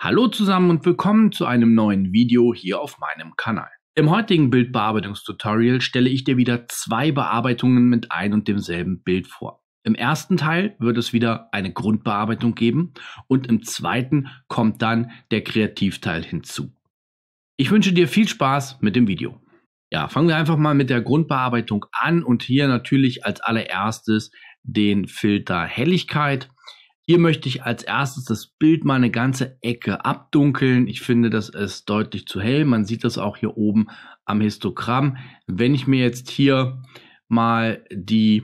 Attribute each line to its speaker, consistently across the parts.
Speaker 1: Hallo zusammen und willkommen zu einem neuen Video hier auf meinem Kanal. Im heutigen Bildbearbeitungstutorial stelle ich dir wieder zwei Bearbeitungen mit ein und demselben Bild vor. Im ersten Teil wird es wieder eine Grundbearbeitung geben und im zweiten kommt dann der Kreativteil hinzu. Ich wünsche dir viel Spaß mit dem Video. Ja, fangen wir einfach mal mit der Grundbearbeitung an und hier natürlich als allererstes den Filter Helligkeit hier möchte ich als erstes das Bild mal eine ganze Ecke abdunkeln. Ich finde, das ist deutlich zu hell. Man sieht das auch hier oben am Histogramm. Wenn ich mir jetzt hier mal die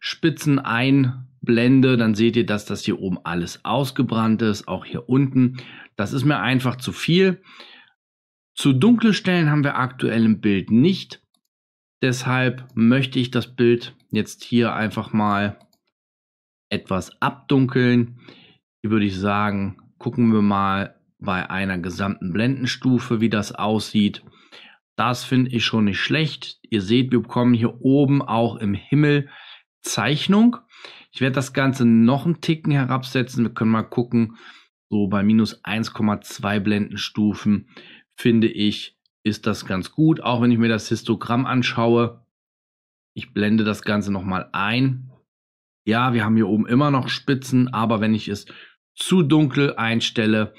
Speaker 1: Spitzen einblende, dann seht ihr, dass das hier oben alles ausgebrannt ist, auch hier unten. Das ist mir einfach zu viel. Zu dunkle Stellen haben wir aktuell im Bild nicht. Deshalb möchte ich das Bild jetzt hier einfach mal etwas abdunkeln. Hier würde ich sagen, gucken wir mal bei einer gesamten Blendenstufe, wie das aussieht. Das finde ich schon nicht schlecht. Ihr seht, wir bekommen hier oben auch im Himmel Zeichnung. Ich werde das Ganze noch einen Ticken herabsetzen. Wir können mal gucken, so bei minus 1,2 Blendenstufen finde ich, ist das ganz gut. Auch wenn ich mir das Histogramm anschaue. Ich blende das Ganze nochmal ein. Ja, wir haben hier oben immer noch Spitzen, aber wenn ich es zu dunkel einstelle,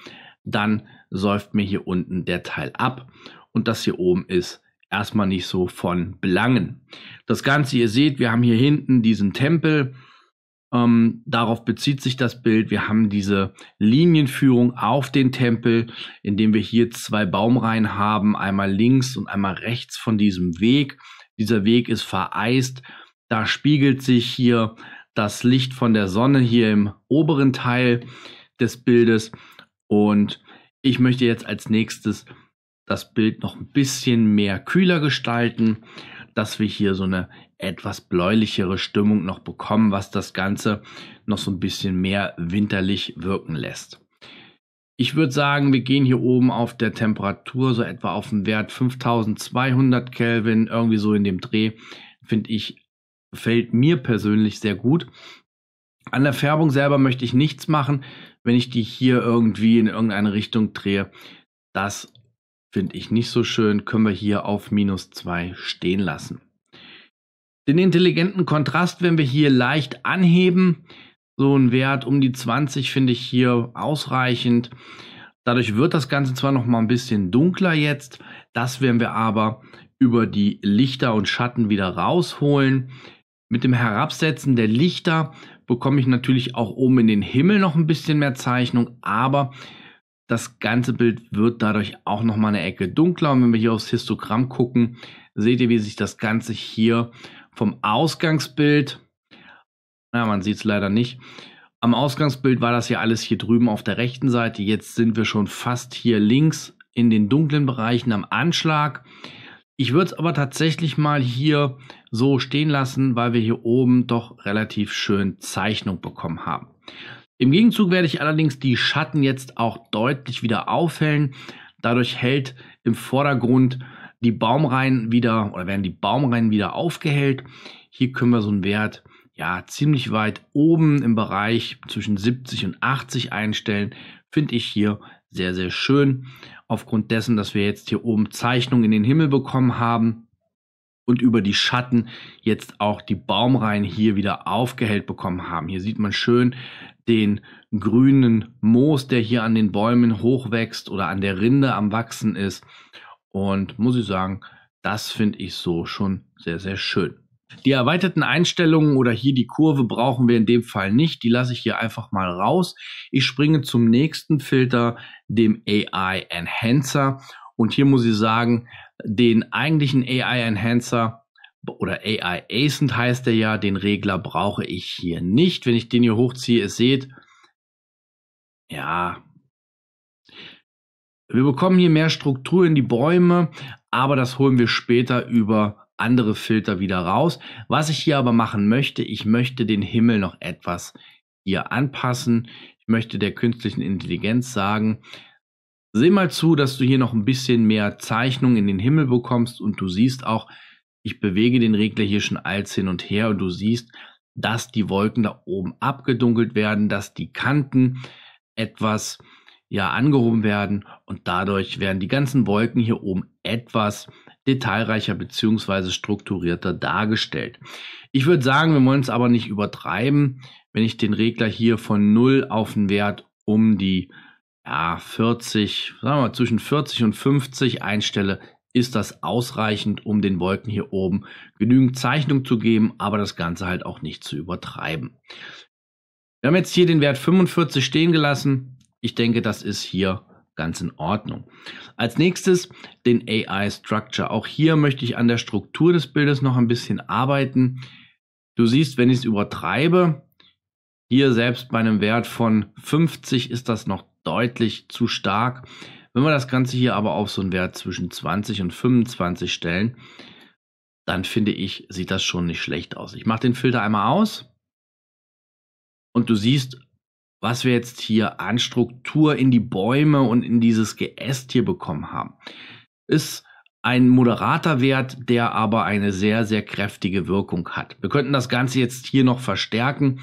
Speaker 1: dann säuft mir hier unten der Teil ab. Und das hier oben ist erstmal nicht so von Belangen. Das Ganze, ihr seht, wir haben hier hinten diesen Tempel. Ähm, darauf bezieht sich das Bild. Wir haben diese Linienführung auf den Tempel, indem wir hier zwei Baumreihen haben, einmal links und einmal rechts von diesem Weg. Dieser Weg ist vereist. Da spiegelt sich hier das Licht von der Sonne hier im oberen Teil des Bildes. Und ich möchte jetzt als nächstes das Bild noch ein bisschen mehr kühler gestalten, dass wir hier so eine etwas bläulichere Stimmung noch bekommen, was das Ganze noch so ein bisschen mehr winterlich wirken lässt. Ich würde sagen, wir gehen hier oben auf der Temperatur so etwa auf den Wert 5200 Kelvin, irgendwie so in dem Dreh, finde ich gefällt mir persönlich sehr gut. An der Färbung selber möchte ich nichts machen, wenn ich die hier irgendwie in irgendeine Richtung drehe. Das finde ich nicht so schön, können wir hier auf minus 2 stehen lassen. Den intelligenten Kontrast, wenn wir hier leicht anheben, so ein Wert um die 20 finde ich hier ausreichend. Dadurch wird das Ganze zwar noch mal ein bisschen dunkler jetzt, das werden wir aber über die Lichter und Schatten wieder rausholen. Mit dem Herabsetzen der Lichter bekomme ich natürlich auch oben in den Himmel noch ein bisschen mehr Zeichnung, aber das ganze Bild wird dadurch auch noch mal eine Ecke dunkler. Und wenn wir hier aufs Histogramm gucken, seht ihr, wie sich das Ganze hier vom Ausgangsbild, na, man sieht es leider nicht, am Ausgangsbild war das ja alles hier drüben auf der rechten Seite. Jetzt sind wir schon fast hier links in den dunklen Bereichen am Anschlag. Ich würde es aber tatsächlich mal hier so stehen lassen, weil wir hier oben doch relativ schön Zeichnung bekommen haben. Im Gegenzug werde ich allerdings die Schatten jetzt auch deutlich wieder aufhellen. Dadurch hält im Vordergrund die Baumreihen wieder oder werden die Baumreihen wieder aufgehellt. Hier können wir so einen Wert ja ziemlich weit oben im Bereich zwischen 70 und 80 einstellen. Finde ich hier sehr, sehr schön aufgrund dessen, dass wir jetzt hier oben Zeichnungen in den Himmel bekommen haben und über die Schatten jetzt auch die Baumreihen hier wieder aufgehellt bekommen haben. Hier sieht man schön den grünen Moos, der hier an den Bäumen hochwächst oder an der Rinde am Wachsen ist. Und muss ich sagen, das finde ich so schon sehr, sehr schön. Die erweiterten Einstellungen oder hier die Kurve brauchen wir in dem Fall nicht. Die lasse ich hier einfach mal raus. Ich springe zum nächsten Filter, dem AI Enhancer. Und hier muss ich sagen, den eigentlichen AI Enhancer oder AI Ascent heißt er ja, den Regler brauche ich hier nicht. Wenn ich den hier hochziehe, ihr seht, ja, wir bekommen hier mehr Struktur in die Bäume, aber das holen wir später über andere Filter wieder raus. Was ich hier aber machen möchte, ich möchte den Himmel noch etwas hier anpassen. Ich möchte der künstlichen Intelligenz sagen, seh mal zu, dass du hier noch ein bisschen mehr Zeichnung in den Himmel bekommst und du siehst auch, ich bewege den Regler hier schon als hin und her und du siehst, dass die Wolken da oben abgedunkelt werden, dass die Kanten etwas ja angehoben werden und dadurch werden die ganzen Wolken hier oben etwas detailreicher beziehungsweise strukturierter dargestellt. Ich würde sagen, wir wollen es aber nicht übertreiben, wenn ich den Regler hier von 0 auf einen Wert um die ja, 40, sagen wir mal zwischen 40 und 50 einstelle, ist das ausreichend, um den Wolken hier oben genügend Zeichnung zu geben, aber das Ganze halt auch nicht zu übertreiben. Wir haben jetzt hier den Wert 45 stehen gelassen. Ich denke, das ist hier ganz in Ordnung. Als nächstes den AI Structure. Auch hier möchte ich an der Struktur des Bildes noch ein bisschen arbeiten. Du siehst, wenn ich es übertreibe, hier selbst bei einem Wert von 50 ist das noch deutlich zu stark. Wenn wir das Ganze hier aber auf so einen Wert zwischen 20 und 25 stellen, dann finde ich, sieht das schon nicht schlecht aus. Ich mache den Filter einmal aus und du siehst, was wir jetzt hier an Struktur in die Bäume und in dieses Geäst hier bekommen haben, ist ein moderater Wert, der aber eine sehr, sehr kräftige Wirkung hat. Wir könnten das Ganze jetzt hier noch verstärken,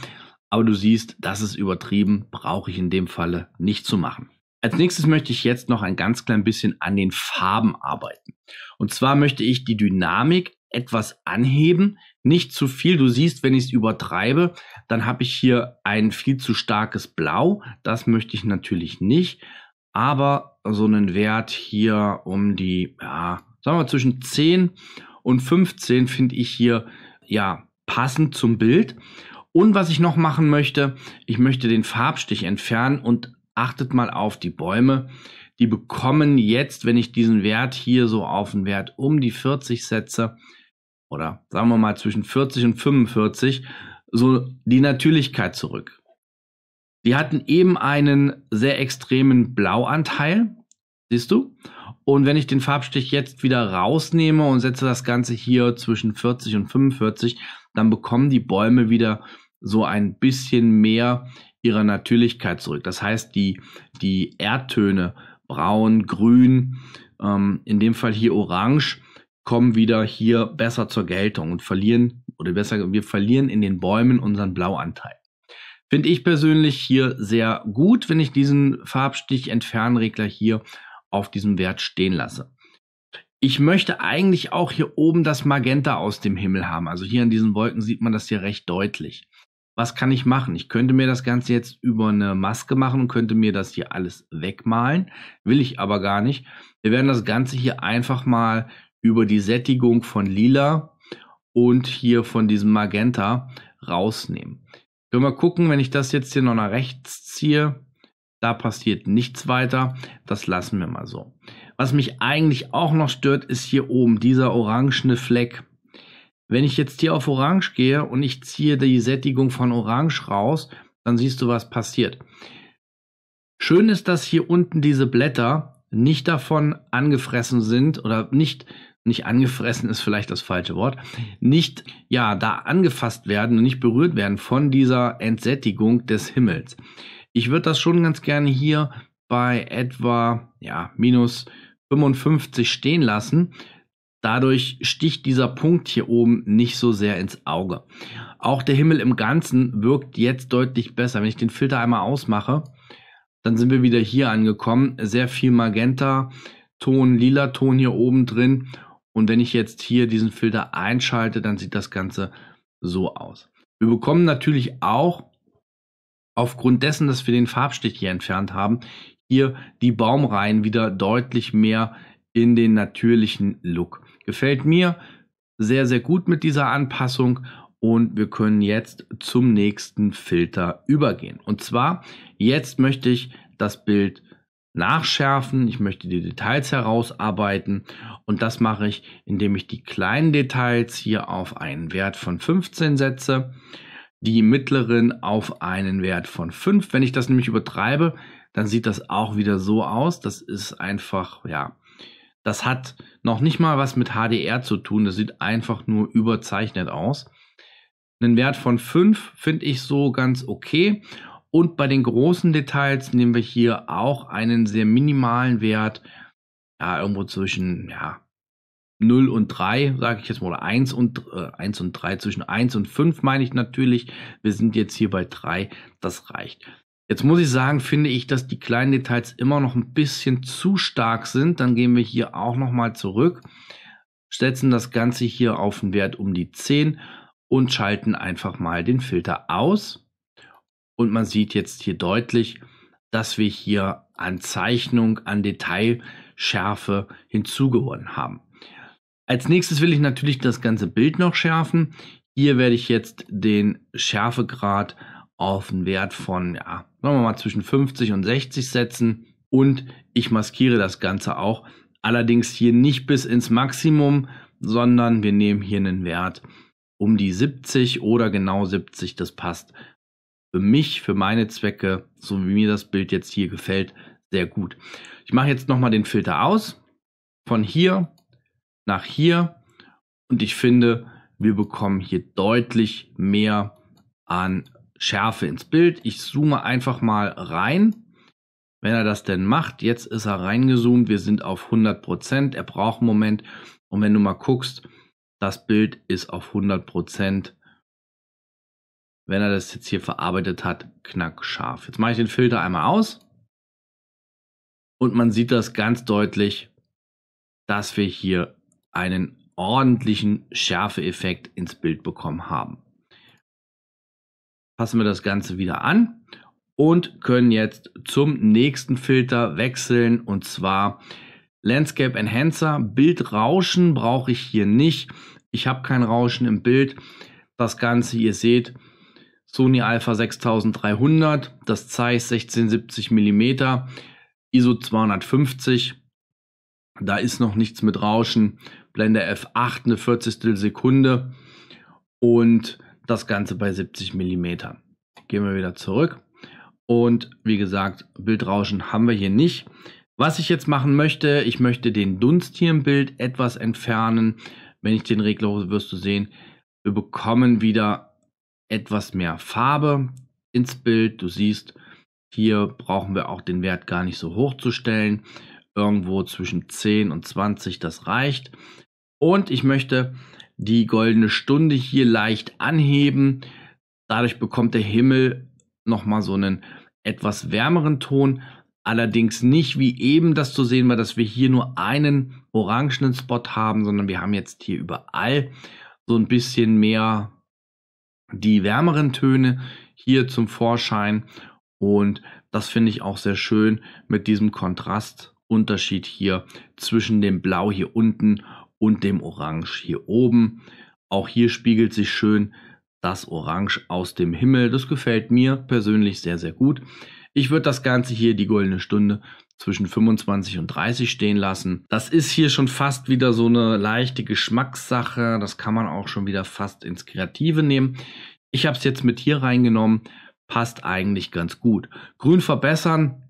Speaker 1: aber du siehst, das ist übertrieben, brauche ich in dem Falle nicht zu machen. Als nächstes möchte ich jetzt noch ein ganz klein bisschen an den Farben arbeiten. Und zwar möchte ich die Dynamik etwas anheben, nicht zu viel. Du siehst, wenn ich es übertreibe, dann habe ich hier ein viel zu starkes Blau. Das möchte ich natürlich nicht. Aber so einen Wert hier um die, ja, sagen wir mal, zwischen 10 und 15 finde ich hier, ja, passend zum Bild. Und was ich noch machen möchte, ich möchte den Farbstich entfernen und achtet mal auf die Bäume. Die bekommen jetzt, wenn ich diesen Wert hier so auf einen Wert um die 40 setze, oder sagen wir mal zwischen 40 und 45 so die Natürlichkeit zurück. Die hatten eben einen sehr extremen Blauanteil, siehst du? Und wenn ich den Farbstich jetzt wieder rausnehme und setze das Ganze hier zwischen 40 und 45, dann bekommen die Bäume wieder so ein bisschen mehr ihrer Natürlichkeit zurück. Das heißt, die, die Erdtöne, braun, grün, ähm, in dem Fall hier orange, kommen wieder hier besser zur Geltung und verlieren, oder besser, wir verlieren in den Bäumen unseren Blauanteil. Finde ich persönlich hier sehr gut, wenn ich diesen Farbstich Entfernregler hier auf diesem Wert stehen lasse. Ich möchte eigentlich auch hier oben das Magenta aus dem Himmel haben. Also hier an diesen Wolken sieht man das hier recht deutlich. Was kann ich machen? Ich könnte mir das Ganze jetzt über eine Maske machen und könnte mir das hier alles wegmalen. Will ich aber gar nicht. Wir werden das Ganze hier einfach mal über die Sättigung von Lila und hier von diesem Magenta rausnehmen. Können wir gucken, wenn ich das jetzt hier noch nach rechts ziehe, da passiert nichts weiter. Das lassen wir mal so. Was mich eigentlich auch noch stört, ist hier oben dieser orangene Fleck. Wenn ich jetzt hier auf Orange gehe und ich ziehe die Sättigung von Orange raus, dann siehst du, was passiert. Schön ist, dass hier unten diese Blätter nicht davon angefressen sind oder nicht nicht angefressen ist vielleicht das falsche Wort, nicht, ja, da angefasst werden und nicht berührt werden von dieser Entsättigung des Himmels. Ich würde das schon ganz gerne hier bei etwa, ja, minus 55 stehen lassen. Dadurch sticht dieser Punkt hier oben nicht so sehr ins Auge. Auch der Himmel im Ganzen wirkt jetzt deutlich besser. Wenn ich den Filter einmal ausmache, dann sind wir wieder hier angekommen. Sehr viel Magenta, Ton, lila Ton hier oben drin und wenn ich jetzt hier diesen Filter einschalte, dann sieht das Ganze so aus. Wir bekommen natürlich auch aufgrund dessen, dass wir den Farbstich hier entfernt haben, hier die Baumreihen wieder deutlich mehr in den natürlichen Look. Gefällt mir sehr, sehr gut mit dieser Anpassung und wir können jetzt zum nächsten Filter übergehen. Und zwar, jetzt möchte ich das Bild nachschärfen, ich möchte die Details herausarbeiten und das mache ich, indem ich die kleinen Details hier auf einen Wert von 15 setze, die mittleren auf einen Wert von 5. Wenn ich das nämlich übertreibe, dann sieht das auch wieder so aus. Das ist einfach, ja, das hat noch nicht mal was mit HDR zu tun. Das sieht einfach nur überzeichnet aus. Einen Wert von 5 finde ich so ganz okay. Und bei den großen Details nehmen wir hier auch einen sehr minimalen Wert, ja, irgendwo zwischen ja, 0 und 3, sage ich jetzt mal, oder 1 und, äh, 1 und 3, zwischen 1 und 5 meine ich natürlich. Wir sind jetzt hier bei 3, das reicht. Jetzt muss ich sagen, finde ich, dass die kleinen Details immer noch ein bisschen zu stark sind. Dann gehen wir hier auch nochmal zurück, setzen das Ganze hier auf einen Wert um die 10 und schalten einfach mal den Filter aus. Und man sieht jetzt hier deutlich, dass wir hier an Zeichnung, an Detailschärfe hinzugewonnen haben. Als nächstes will ich natürlich das ganze Bild noch schärfen. Hier werde ich jetzt den Schärfegrad auf einen Wert von, ja, sagen wir mal zwischen 50 und 60 setzen und ich maskiere das Ganze auch. Allerdings hier nicht bis ins Maximum, sondern wir nehmen hier einen Wert um die 70 oder genau 70, das passt für mich, für meine Zwecke, so wie mir das Bild jetzt hier gefällt, sehr gut. Ich mache jetzt nochmal den Filter aus, von hier nach hier und ich finde, wir bekommen hier deutlich mehr an Schärfe ins Bild. Ich zoome einfach mal rein. Wenn er das denn macht, jetzt ist er reingezoomt, wir sind auf 100%, Prozent. er braucht einen Moment und wenn du mal guckst, das Bild ist auf 100 Prozent wenn er das jetzt hier verarbeitet hat, knackscharf. Jetzt mache ich den Filter einmal aus und man sieht das ganz deutlich, dass wir hier einen ordentlichen Schärfeeffekt ins Bild bekommen haben. Passen wir das Ganze wieder an und können jetzt zum nächsten Filter wechseln und zwar Landscape Enhancer. Bildrauschen brauche ich hier nicht. Ich habe kein Rauschen im Bild. Das Ganze, ihr seht, Sony Alpha 6300, das Zeiss 1670 mm, ISO 250. Da ist noch nichts mit Rauschen. Blende F8, eine 40. Sekunde und das Ganze bei 70 mm. Gehen wir wieder zurück. Und wie gesagt, Bildrauschen haben wir hier nicht. Was ich jetzt machen möchte, ich möchte den Dunst hier im Bild etwas entfernen. Wenn ich den regle, wirst du sehen, wir bekommen wieder etwas mehr Farbe ins Bild. Du siehst, hier brauchen wir auch den Wert gar nicht so hoch zu stellen. Irgendwo zwischen 10 und 20, das reicht. Und ich möchte die goldene Stunde hier leicht anheben. Dadurch bekommt der Himmel nochmal so einen etwas wärmeren Ton. Allerdings nicht wie eben das zu sehen war, dass wir hier nur einen orangenen Spot haben, sondern wir haben jetzt hier überall so ein bisschen mehr die wärmeren Töne hier zum Vorschein. Und das finde ich auch sehr schön mit diesem Kontrastunterschied hier zwischen dem Blau hier unten und dem Orange hier oben. Auch hier spiegelt sich schön das Orange aus dem Himmel. Das gefällt mir persönlich sehr, sehr gut. Ich würde das Ganze hier die goldene Stunde zwischen 25 und 30 stehen lassen. Das ist hier schon fast wieder so eine leichte Geschmackssache. Das kann man auch schon wieder fast ins Kreative nehmen. Ich habe es jetzt mit hier reingenommen. Passt eigentlich ganz gut. Grün verbessern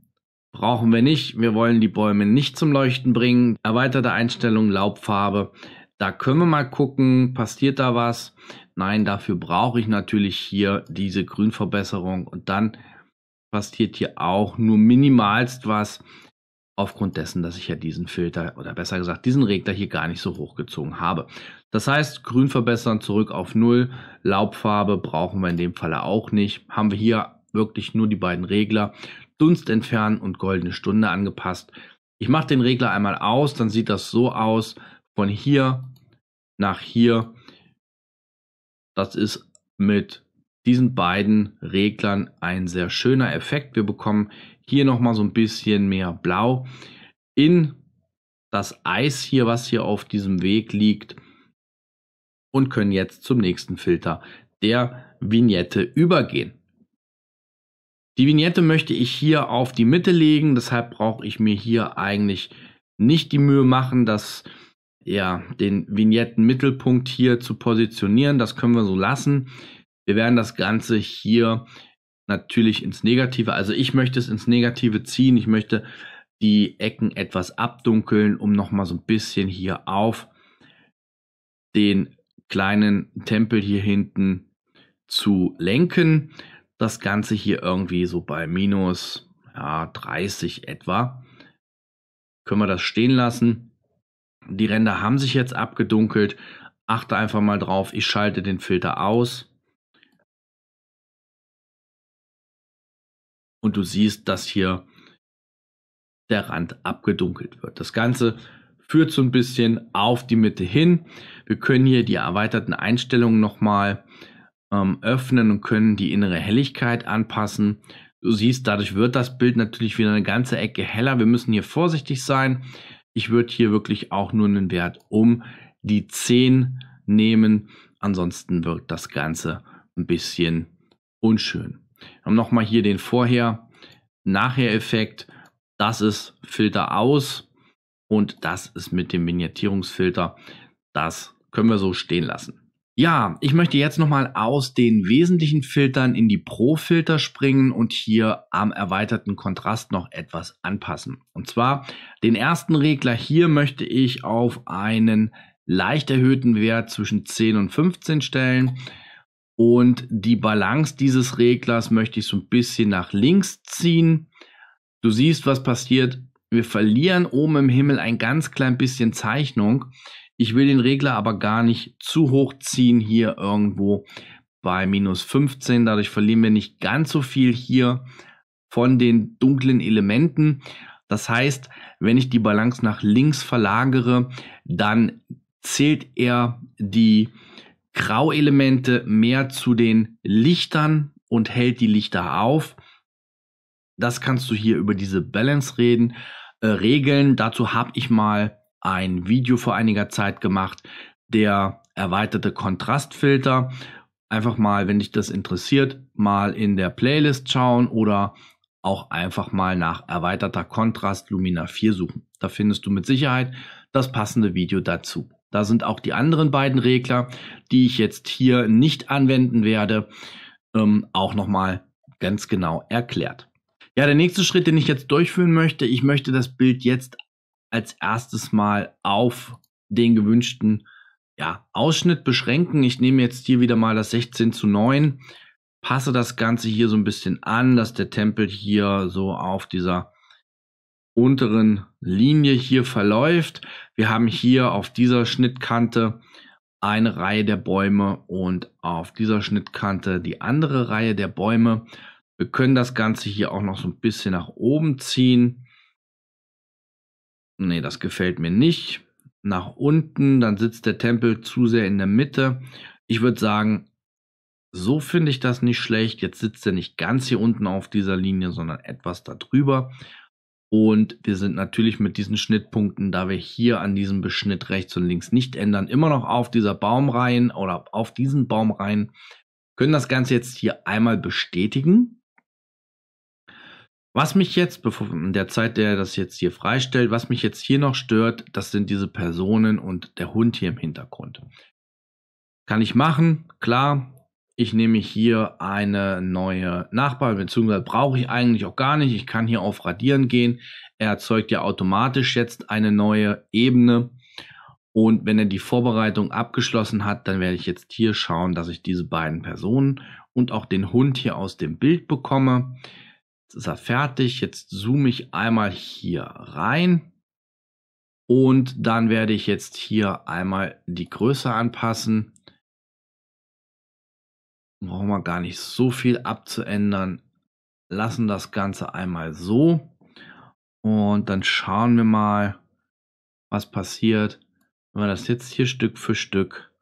Speaker 1: brauchen wir nicht. Wir wollen die Bäume nicht zum Leuchten bringen. Erweiterte Einstellung, Laubfarbe. Da können wir mal gucken, passiert da was? Nein, dafür brauche ich natürlich hier diese Grünverbesserung und dann passiert hier auch nur minimalst was, aufgrund dessen, dass ich ja diesen Filter oder besser gesagt diesen Regler hier gar nicht so hochgezogen habe. Das heißt, grün verbessern zurück auf null. Laubfarbe brauchen wir in dem Falle auch nicht. Haben wir hier wirklich nur die beiden Regler Dunst entfernen und goldene Stunde angepasst. Ich mache den Regler einmal aus, dann sieht das so aus von hier nach hier. Das ist mit diesen beiden Reglern ein sehr schöner Effekt. Wir bekommen hier nochmal so ein bisschen mehr Blau in das Eis hier, was hier auf diesem Weg liegt und können jetzt zum nächsten Filter der Vignette übergehen. Die Vignette möchte ich hier auf die Mitte legen, deshalb brauche ich mir hier eigentlich nicht die Mühe machen, dass ja, den Vignettenmittelpunkt hier zu positionieren. Das können wir so lassen. Wir werden das Ganze hier natürlich ins Negative, also ich möchte es ins Negative ziehen, ich möchte die Ecken etwas abdunkeln, um nochmal so ein bisschen hier auf den kleinen Tempel hier hinten zu lenken. Das Ganze hier irgendwie so bei minus ja, 30 etwa. Können wir das stehen lassen. Die Ränder haben sich jetzt abgedunkelt. Achte einfach mal drauf, ich schalte den Filter aus. und du siehst, dass hier der Rand abgedunkelt wird. Das Ganze führt so ein bisschen auf die Mitte hin. Wir können hier die erweiterten Einstellungen nochmal ähm, öffnen und können die innere Helligkeit anpassen. Du siehst, dadurch wird das Bild natürlich wieder eine ganze Ecke heller. Wir müssen hier vorsichtig sein. Ich würde hier wirklich auch nur einen Wert um die 10 nehmen. Ansonsten wirkt das Ganze ein bisschen unschön haben nochmal hier den Vorher-Nachher-Effekt. Das ist Filter aus und das ist mit dem Vignettierungsfilter. Das können wir so stehen lassen. Ja, ich möchte jetzt nochmal aus den wesentlichen Filtern in die Pro-Filter springen und hier am erweiterten Kontrast noch etwas anpassen. Und zwar den ersten Regler hier möchte ich auf einen leicht erhöhten Wert zwischen 10 und 15 stellen. Und die Balance dieses Reglers möchte ich so ein bisschen nach links ziehen. Du siehst, was passiert. Wir verlieren oben im Himmel ein ganz klein bisschen Zeichnung. Ich will den Regler aber gar nicht zu hoch ziehen hier irgendwo bei minus 15. Dadurch verlieren wir nicht ganz so viel hier von den dunklen Elementen. Das heißt, wenn ich die Balance nach links verlagere, dann zählt er die Grauelemente mehr zu den Lichtern und hält die Lichter auf. Das kannst du hier über diese Balance reden, äh, regeln. Dazu habe ich mal ein Video vor einiger Zeit gemacht, der erweiterte Kontrastfilter. Einfach mal, wenn dich das interessiert, mal in der Playlist schauen oder auch einfach mal nach erweiterter Kontrast Lumina 4 suchen. Da findest du mit Sicherheit das passende Video dazu. Da sind auch die anderen beiden Regler, die ich jetzt hier nicht anwenden werde, ähm, auch nochmal ganz genau erklärt. Ja, der nächste Schritt, den ich jetzt durchführen möchte, ich möchte das Bild jetzt als erstes mal auf den gewünschten ja, Ausschnitt beschränken. Ich nehme jetzt hier wieder mal das 16 zu 9, passe das Ganze hier so ein bisschen an, dass der Tempel hier so auf dieser unteren Linie hier verläuft. Wir haben hier auf dieser Schnittkante eine Reihe der Bäume und auf dieser Schnittkante die andere Reihe der Bäume. Wir können das Ganze hier auch noch so ein bisschen nach oben ziehen. Ne, das gefällt mir nicht. Nach unten, dann sitzt der Tempel zu sehr in der Mitte. Ich würde sagen, so finde ich das nicht schlecht. Jetzt sitzt er nicht ganz hier unten auf dieser Linie, sondern etwas darüber. Und wir sind natürlich mit diesen Schnittpunkten, da wir hier an diesem Beschnitt rechts und links nicht ändern, immer noch auf dieser Baumreihen oder auf diesen Baumreihen, können das Ganze jetzt hier einmal bestätigen. Was mich jetzt, in der Zeit, der das jetzt hier freistellt, was mich jetzt hier noch stört, das sind diese Personen und der Hund hier im Hintergrund. Kann ich machen, klar, ich nehme hier eine neue Nachbarn, beziehungsweise brauche ich eigentlich auch gar nicht. Ich kann hier auf Radieren gehen. Er erzeugt ja automatisch jetzt eine neue Ebene. Und wenn er die Vorbereitung abgeschlossen hat, dann werde ich jetzt hier schauen, dass ich diese beiden Personen und auch den Hund hier aus dem Bild bekomme. Jetzt ist er fertig. Jetzt zoome ich einmal hier rein. Und dann werde ich jetzt hier einmal die Größe anpassen brauchen wir gar nicht so viel abzuändern. Lassen das Ganze einmal so und dann schauen wir mal, was passiert, wenn wir das jetzt hier Stück für Stück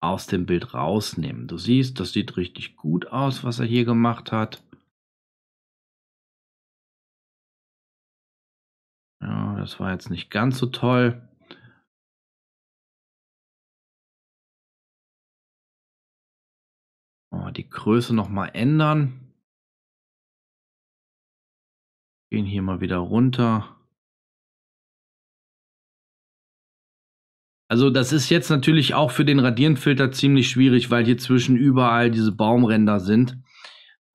Speaker 1: aus dem Bild rausnehmen. Du siehst, das sieht richtig gut aus, was er hier gemacht
Speaker 2: hat. Ja, das war jetzt nicht ganz so toll. mal die Größe nochmal ändern. Gehen hier mal wieder runter.
Speaker 1: Also das ist jetzt natürlich auch für den Radierenfilter ziemlich schwierig, weil hier zwischen überall diese Baumränder sind.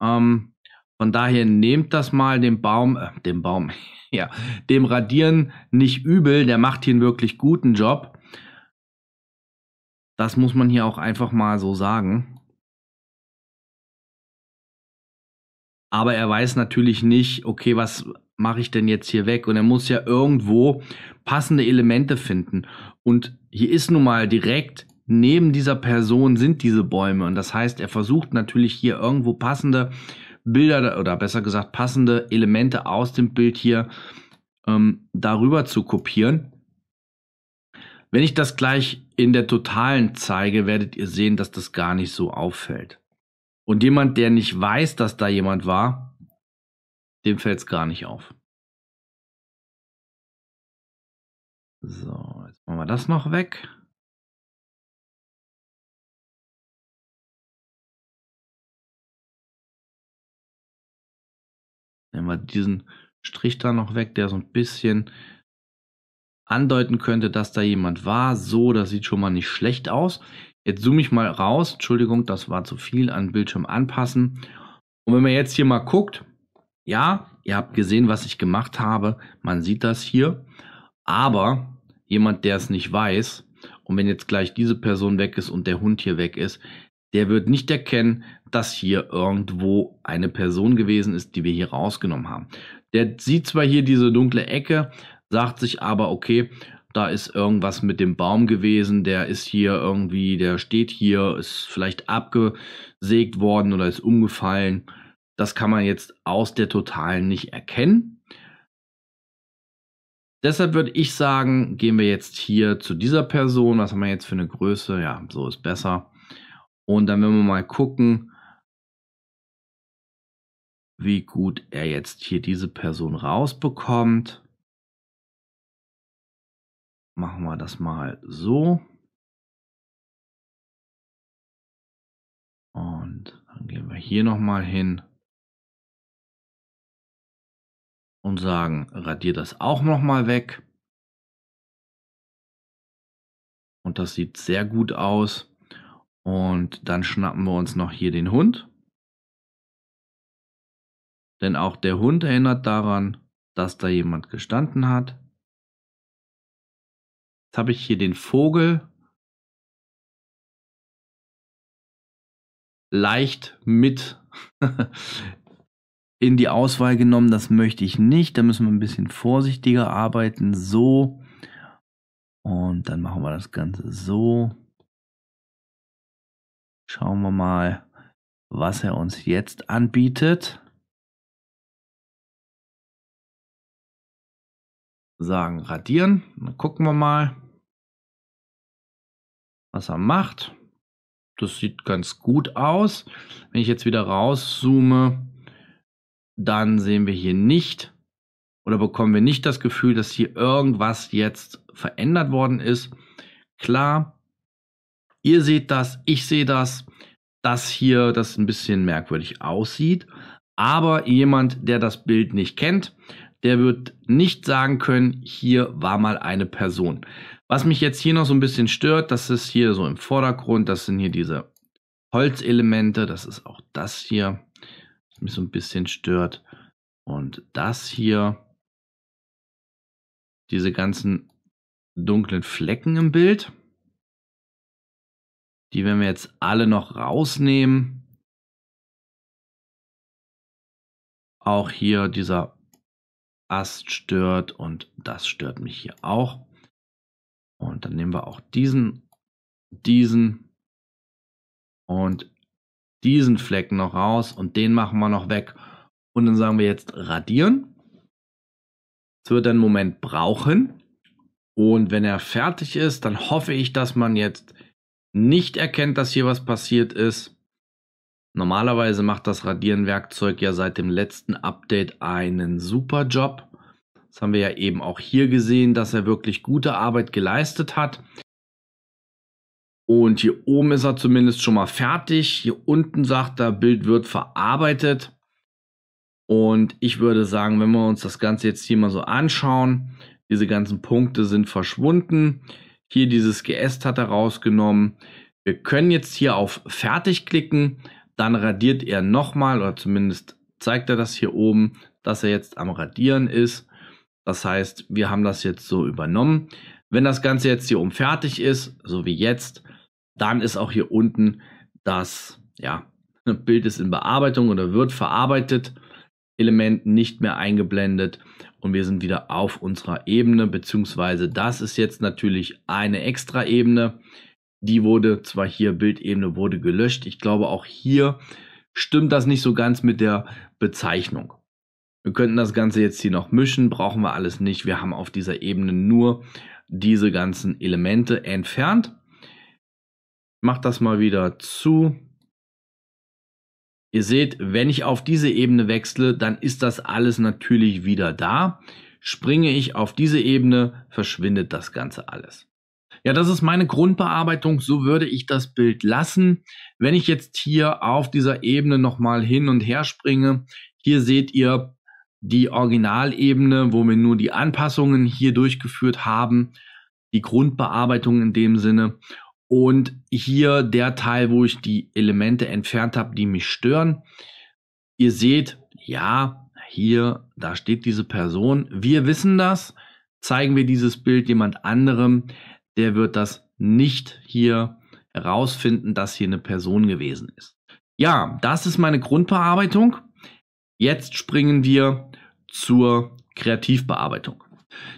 Speaker 1: Ähm, von daher nehmt das mal dem Baum, äh, dem Baum, ja, dem Radieren nicht übel. Der macht hier einen wirklich guten Job. Das muss man hier auch einfach mal so sagen. aber er weiß natürlich nicht, okay, was mache ich denn jetzt hier weg? Und er muss ja irgendwo passende Elemente finden. Und hier ist nun mal direkt neben dieser Person sind diese Bäume. Und das heißt, er versucht natürlich hier irgendwo passende Bilder oder besser gesagt passende Elemente aus dem Bild hier ähm, darüber zu kopieren. Wenn ich das gleich in der totalen zeige, werdet ihr sehen, dass das gar nicht so auffällt. Und jemand, der nicht weiß, dass da jemand war, dem fällt es gar nicht auf.
Speaker 2: So, jetzt machen wir das noch weg.
Speaker 1: Nehmen wir diesen Strich da noch weg, der so ein bisschen andeuten könnte, dass da jemand war. So, das sieht schon mal nicht schlecht aus. Jetzt zoome ich mal raus. Entschuldigung, das war zu viel an Bildschirm anpassen. Und wenn man jetzt hier mal guckt, ja, ihr habt gesehen, was ich gemacht habe. Man sieht das hier. Aber jemand, der es nicht weiß, und wenn jetzt gleich diese Person weg ist und der Hund hier weg ist, der wird nicht erkennen, dass hier irgendwo eine Person gewesen ist, die wir hier rausgenommen haben. Der sieht zwar hier diese dunkle Ecke, sagt sich aber, okay, da ist irgendwas mit dem Baum gewesen, der ist hier irgendwie, der steht hier, ist vielleicht abgesägt worden oder ist umgefallen. Das kann man jetzt aus der Totalen nicht erkennen. Deshalb würde ich sagen, gehen wir jetzt hier zu dieser Person. Was haben wir jetzt für eine Größe? Ja, so ist besser. Und dann werden wir mal gucken, wie gut er jetzt hier diese Person rausbekommt
Speaker 2: machen wir das mal so. Und dann gehen wir hier nochmal hin und sagen, radiere das auch nochmal weg. Und das sieht sehr gut
Speaker 1: aus. Und dann schnappen wir uns noch hier den Hund. Denn auch der Hund erinnert daran, dass da jemand gestanden hat
Speaker 2: habe ich hier den Vogel
Speaker 1: leicht mit in die Auswahl genommen. Das möchte ich nicht. Da müssen wir ein bisschen vorsichtiger arbeiten. So. Und dann machen wir das Ganze so.
Speaker 2: Schauen wir mal, was er uns jetzt anbietet.
Speaker 1: Sagen radieren. Dann gucken wir mal was er macht. Das sieht ganz gut aus. Wenn ich jetzt wieder rauszoome, dann sehen wir hier nicht oder bekommen wir nicht das Gefühl, dass hier irgendwas jetzt verändert worden ist. Klar, ihr seht das, ich sehe das, dass hier das ein bisschen merkwürdig aussieht. Aber jemand, der das Bild nicht kennt, der wird nicht sagen können, hier war mal eine Person. Was mich jetzt hier noch so ein bisschen stört, das ist hier so im Vordergrund, das sind hier diese Holzelemente, das ist auch das hier, was mich so ein bisschen stört. Und das hier,
Speaker 2: diese ganzen dunklen Flecken im Bild, die werden wir jetzt alle noch rausnehmen. Auch hier dieser Ast stört und
Speaker 1: das stört mich hier auch. Und dann nehmen wir auch diesen, diesen und diesen Fleck noch raus und den machen wir noch weg. Und dann sagen wir jetzt radieren. Es wird einen Moment brauchen. Und wenn er fertig ist, dann hoffe ich, dass man jetzt nicht erkennt, dass hier was passiert ist. Normalerweise macht das Radierenwerkzeug ja seit dem letzten Update einen super Job. Das haben wir ja eben auch hier gesehen, dass er wirklich gute Arbeit geleistet hat. Und hier oben ist er zumindest schon mal fertig. Hier unten sagt er, Bild wird verarbeitet. Und ich würde sagen, wenn wir uns das Ganze jetzt hier mal so anschauen, diese ganzen Punkte sind verschwunden. Hier dieses GS hat er rausgenommen. Wir können jetzt hier auf Fertig klicken. Dann radiert er nochmal oder zumindest zeigt er das hier oben, dass er jetzt am Radieren ist. Das heißt, wir haben das jetzt so übernommen. Wenn das Ganze jetzt hier oben fertig ist, so wie jetzt, dann ist auch hier unten das ja, ne, Bild ist in Bearbeitung oder wird verarbeitet, Element nicht mehr eingeblendet und wir sind wieder auf unserer Ebene, beziehungsweise das ist jetzt natürlich eine extra Ebene. Die wurde zwar hier, Bildebene wurde gelöscht. Ich glaube, auch hier stimmt das nicht so ganz mit der Bezeichnung. Wir könnten das Ganze jetzt hier noch mischen, brauchen wir alles nicht. Wir haben auf dieser Ebene nur diese ganzen Elemente entfernt. Mach das mal wieder zu. Ihr seht, wenn ich auf diese Ebene wechsle, dann ist das alles natürlich wieder da. Springe ich auf diese Ebene, verschwindet das Ganze alles. Ja, das ist meine Grundbearbeitung. So würde ich das Bild lassen. Wenn ich jetzt hier auf dieser Ebene nochmal hin und her springe, hier seht ihr, die Originalebene, wo wir nur die Anpassungen hier durchgeführt haben, die Grundbearbeitung in dem Sinne und hier der Teil, wo ich die Elemente entfernt habe, die mich stören. Ihr seht, ja, hier, da steht diese Person. Wir wissen das. Zeigen wir dieses Bild jemand anderem, der wird das nicht hier herausfinden, dass hier eine Person gewesen ist. Ja, das ist meine Grundbearbeitung. Jetzt springen wir zur Kreativbearbeitung.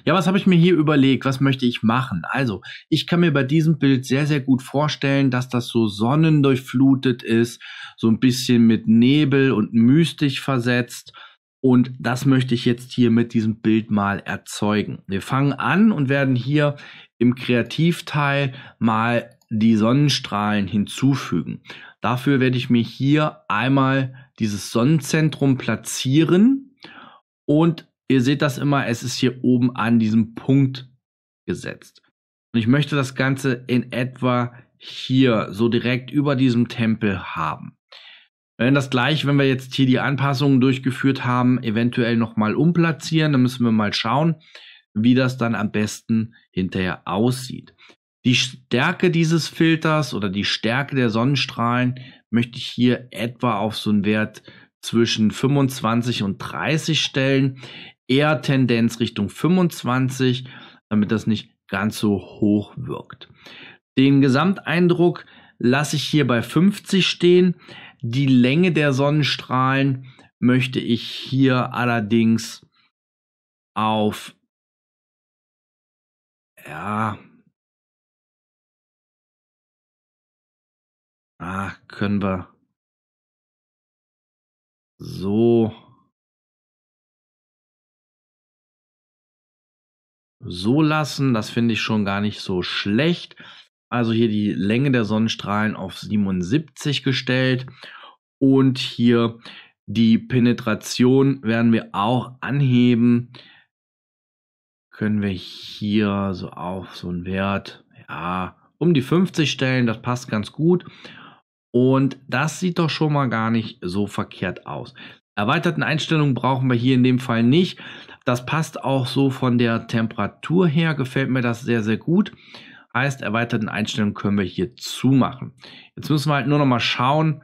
Speaker 1: Ja, was habe ich mir hier überlegt? Was möchte ich machen? Also, ich kann mir bei diesem Bild sehr, sehr gut vorstellen, dass das so sonnendurchflutet ist, so ein bisschen mit Nebel und mystisch versetzt. Und das möchte ich jetzt hier mit diesem Bild mal erzeugen. Wir fangen an und werden hier im Kreativteil mal die Sonnenstrahlen hinzufügen. Dafür werde ich mir hier einmal dieses Sonnenzentrum platzieren und ihr seht das immer, es ist hier oben an diesem Punkt gesetzt. Und ich möchte das Ganze in etwa hier so direkt über diesem Tempel haben. Wenn das gleich, wenn wir jetzt hier die Anpassungen durchgeführt haben, eventuell nochmal umplatzieren. Dann müssen wir mal schauen, wie das dann am besten hinterher aussieht. Die Stärke dieses Filters oder die Stärke der Sonnenstrahlen möchte ich hier etwa auf so einen Wert zwischen 25 und 30 stellen. Eher Tendenz Richtung 25, damit das nicht ganz so hoch wirkt. Den Gesamteindruck lasse ich hier bei 50 stehen. Die Länge der Sonnenstrahlen möchte ich hier allerdings auf
Speaker 2: ja, Ah, können wir so
Speaker 1: so lassen. Das finde ich schon gar nicht so schlecht. Also hier die Länge der Sonnenstrahlen auf 77 gestellt und hier die Penetration werden wir auch anheben. Können wir hier so auf so einen Wert, ja, um die 50 stellen, das passt ganz gut. Und das sieht doch schon mal gar nicht so verkehrt aus. Erweiterten Einstellungen brauchen wir hier in dem Fall nicht. Das passt auch so von der Temperatur her, gefällt mir das sehr, sehr gut. Heißt, erweiterten Einstellungen können wir hier zumachen. Jetzt müssen wir halt nur noch mal schauen,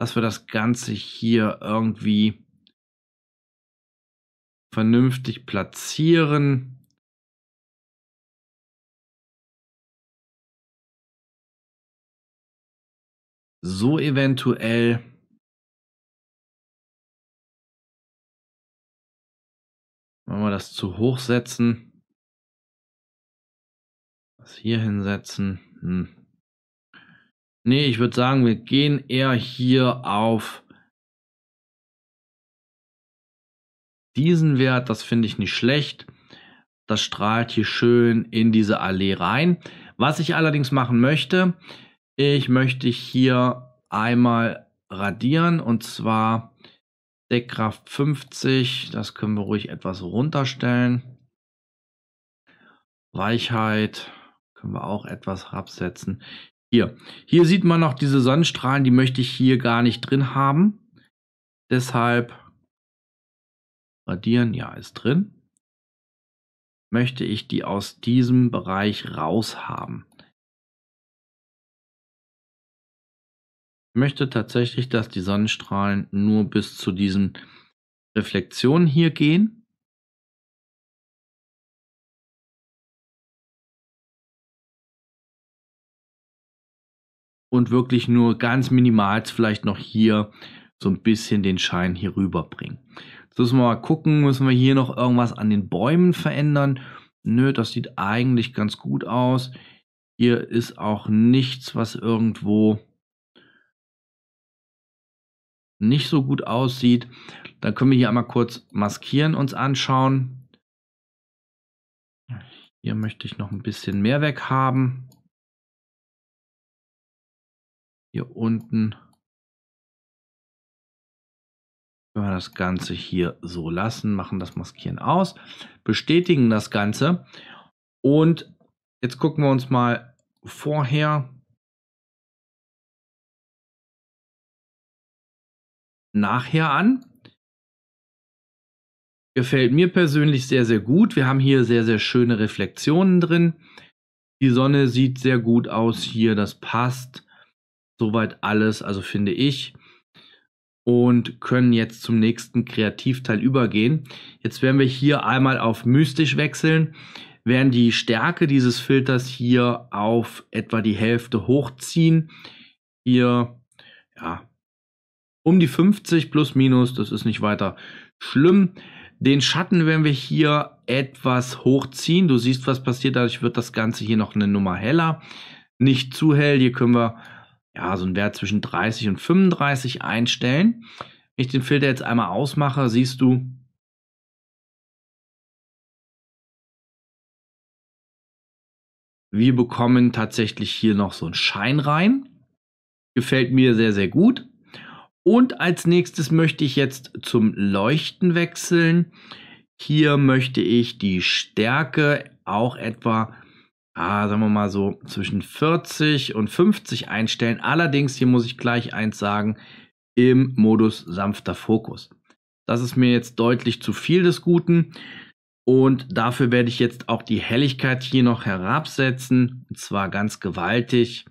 Speaker 1: dass wir das Ganze hier irgendwie vernünftig platzieren.
Speaker 2: so eventuell wollen wir das zu hoch setzen, das hier hinsetzen. Hm. Nee, ich würde sagen, wir gehen eher hier auf
Speaker 1: diesen Wert, das finde ich nicht schlecht. Das strahlt hier schön in diese Allee rein. Was ich allerdings machen möchte, ich möchte hier einmal radieren und zwar Deckkraft 50. Das können wir ruhig etwas runterstellen. Weichheit können wir auch etwas absetzen. Hier. Hier sieht man noch diese Sonnenstrahlen, die möchte ich hier gar nicht drin haben. Deshalb radieren, ja, ist drin. Möchte ich die aus diesem Bereich raus haben. möchte tatsächlich, dass die Sonnenstrahlen nur bis zu
Speaker 2: diesen Reflexionen hier gehen.
Speaker 1: Und wirklich nur ganz minimal vielleicht noch hier so ein bisschen den Schein hier rüberbringen. Jetzt müssen wir mal gucken, müssen wir hier noch irgendwas an den Bäumen verändern. Nö, das sieht eigentlich ganz gut aus. Hier ist auch nichts, was irgendwo nicht so gut aussieht.
Speaker 2: Dann können wir hier einmal kurz maskieren uns anschauen. Hier möchte ich noch ein bisschen mehr weg haben. Hier unten
Speaker 1: können wir das Ganze hier so lassen, machen das Maskieren aus, bestätigen das Ganze und jetzt gucken wir uns mal vorher
Speaker 2: nachher an.
Speaker 1: Gefällt mir persönlich sehr, sehr gut. Wir haben hier sehr, sehr schöne Reflexionen drin. Die Sonne sieht sehr gut aus hier. Das passt. Soweit alles, also finde ich. Und können jetzt zum nächsten Kreativteil übergehen. Jetzt werden wir hier einmal auf mystisch wechseln. Werden die Stärke dieses Filters hier auf etwa die Hälfte hochziehen. Hier, ja, um die 50 plus minus, das ist nicht weiter schlimm. Den Schatten werden wir hier etwas hochziehen. Du siehst, was passiert. Dadurch wird das Ganze hier noch eine Nummer heller. Nicht zu hell. Hier können wir ja so einen Wert zwischen 30 und 35 einstellen. Wenn ich den Filter jetzt einmal ausmache, siehst du, wir bekommen tatsächlich hier noch so einen Schein rein. Gefällt mir sehr, sehr gut. Und als nächstes möchte ich jetzt zum Leuchten wechseln. Hier möchte ich die Stärke auch etwa, ah, sagen wir mal so, zwischen 40 und 50 einstellen. Allerdings, hier muss ich gleich eins sagen, im Modus sanfter Fokus. Das ist mir jetzt deutlich zu viel des Guten. Und dafür werde ich jetzt auch die Helligkeit hier noch herabsetzen. Und zwar ganz gewaltig.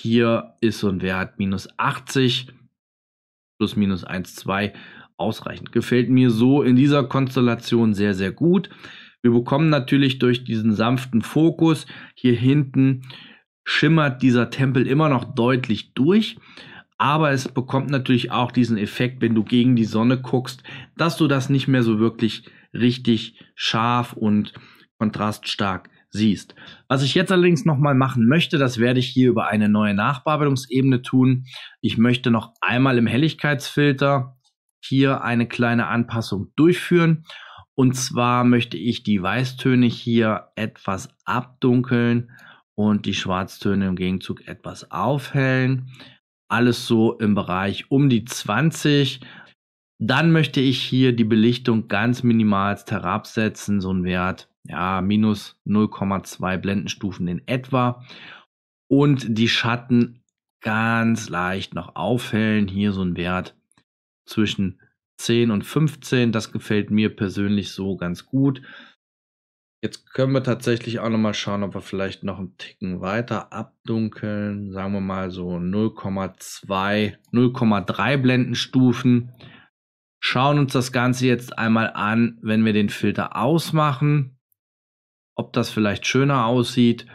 Speaker 1: Hier ist so ein Wert minus 80 plus minus 1, 2 ausreichend. Gefällt mir so in dieser Konstellation sehr, sehr gut. Wir bekommen natürlich durch diesen sanften Fokus hier hinten schimmert dieser Tempel immer noch deutlich durch. Aber es bekommt natürlich auch diesen Effekt, wenn du gegen die Sonne guckst, dass du das nicht mehr so wirklich richtig scharf und kontraststark siehst. Was ich jetzt allerdings nochmal machen möchte, das werde ich hier über eine neue Nachbearbeitungsebene tun. Ich möchte noch einmal im Helligkeitsfilter hier eine kleine Anpassung durchführen. Und zwar möchte ich die Weißtöne hier etwas abdunkeln und die Schwarztöne im Gegenzug etwas aufhellen. Alles so im Bereich um die 20. Dann möchte ich hier die Belichtung ganz minimal herabsetzen, so einen Wert ja, minus 0,2 Blendenstufen in etwa. Und die Schatten ganz leicht noch aufhellen. Hier so ein Wert zwischen 10 und 15. Das gefällt mir persönlich so ganz gut. Jetzt können wir tatsächlich auch nochmal schauen, ob wir vielleicht noch einen Ticken weiter abdunkeln. Sagen wir mal so 0,2, 0,3 Blendenstufen. Schauen uns das Ganze jetzt einmal an, wenn wir den Filter ausmachen ob das vielleicht schöner aussieht.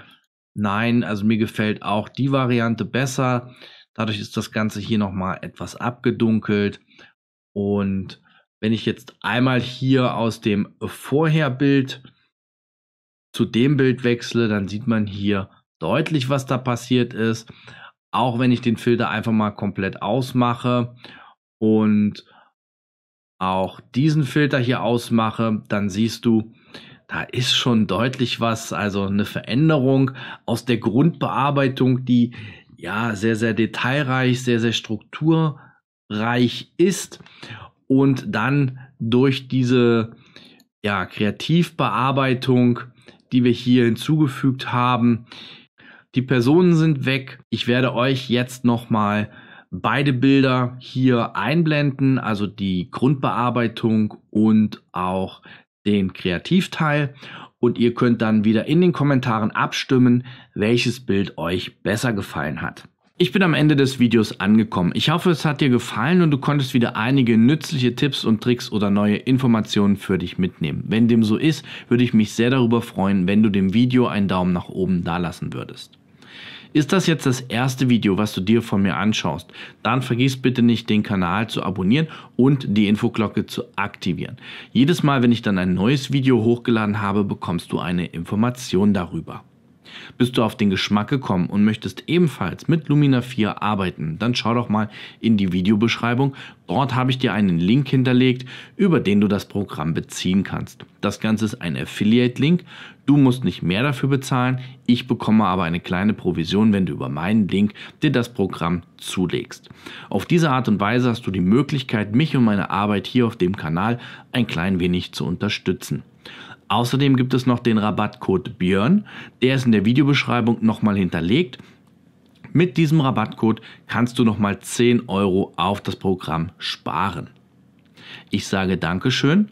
Speaker 1: Nein, also mir gefällt auch die Variante besser. Dadurch ist das Ganze hier nochmal etwas abgedunkelt. Und wenn ich jetzt einmal hier aus dem Vorherbild zu dem Bild wechsle, dann sieht man hier deutlich, was da passiert ist. Auch wenn ich den Filter einfach mal komplett ausmache und auch diesen Filter hier ausmache, dann siehst du, da ist schon deutlich was, also eine Veränderung aus der Grundbearbeitung, die ja sehr, sehr detailreich, sehr, sehr strukturreich ist und dann durch diese ja, Kreativbearbeitung, die wir hier hinzugefügt haben. Die Personen sind weg. Ich werde euch jetzt nochmal beide Bilder hier einblenden, also die Grundbearbeitung und auch den Kreativteil und ihr könnt dann wieder in den Kommentaren abstimmen, welches Bild euch besser gefallen hat. Ich bin am Ende des Videos angekommen. Ich hoffe, es hat dir gefallen und du konntest wieder einige nützliche Tipps und Tricks oder neue Informationen für dich mitnehmen. Wenn dem so ist, würde ich mich sehr darüber freuen, wenn du dem Video einen Daumen nach oben dalassen würdest. Ist das jetzt das erste Video, was du dir von mir anschaust, dann vergiss bitte nicht, den Kanal zu abonnieren und die Infoglocke zu aktivieren. Jedes Mal, wenn ich dann ein neues Video hochgeladen habe, bekommst du eine Information darüber. Bist du auf den Geschmack gekommen und möchtest ebenfalls mit Lumina 4 arbeiten, dann schau doch mal in die Videobeschreibung. Dort habe ich dir einen Link hinterlegt, über den du das Programm beziehen kannst. Das Ganze ist ein Affiliate-Link. Du musst nicht mehr dafür bezahlen, ich bekomme aber eine kleine Provision, wenn du über meinen Link dir das Programm zulegst. Auf diese Art und Weise hast du die Möglichkeit, mich und meine Arbeit hier auf dem Kanal ein klein wenig zu unterstützen. Außerdem gibt es noch den Rabattcode Björn, der ist in der Videobeschreibung nochmal hinterlegt. Mit diesem Rabattcode kannst du nochmal 10 Euro auf das Programm sparen. Ich sage Dankeschön.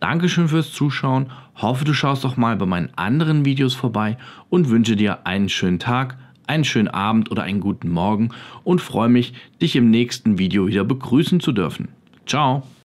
Speaker 1: Dankeschön fürs Zuschauen, hoffe du schaust doch mal bei meinen anderen Videos vorbei und wünsche dir einen schönen Tag, einen schönen Abend oder einen guten Morgen und freue mich, dich im nächsten Video wieder begrüßen zu dürfen. Ciao!